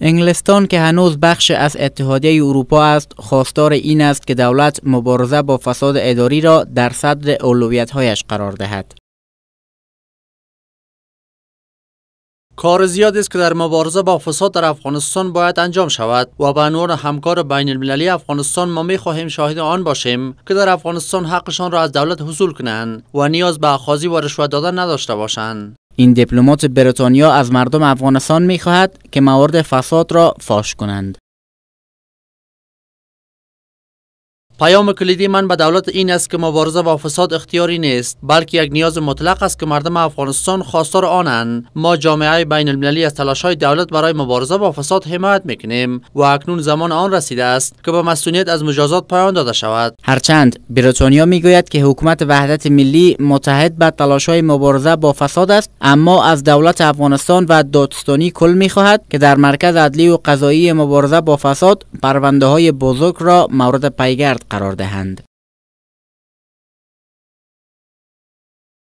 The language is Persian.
انگلستان که هنوز بخش از اتحادیه اروپا است خواستار این است که دولت مبارزه با فساد اداری را در صدر اولویتهایش قرار دهد کار زیاد است که در مبارزه با فساد در افغانستان باید انجام شود و به عنوان همکار بین المللی افغانستان ما می خواهیم شاهد آن باشیم که در افغانستان حقشان را از دولت حصول کنند و نیاز به اخاذی و رشوت دادن نداشته باشند این دیپلمات بریتانیا از مردم افغانستان میخواهد که موارد فساد را فاش کنند پیام کلیدی من به دولت این است که مبارزه با فساد اختیاری نیست بلکه یک نیاز مطلق است که مردم افغانستان خواستار آنند ما جامعه بین المللی از تلاش های دولت برای مبارزه با فساد حمایت میکنیم و اکنون زمان آن رسیده است که به مسئولیت از مجازات پایان داده شود هرچند بریتانیا میگوید که حکومت وحدت ملی متحد به تلاش های مبارزه با فساد است اما از دولت افغانستان و دادستانی کل میخواهد که در مرکز عدلی و قضایی مبارزه با فساد پرونده های بزرگ را مورد پیگرد قرار دهند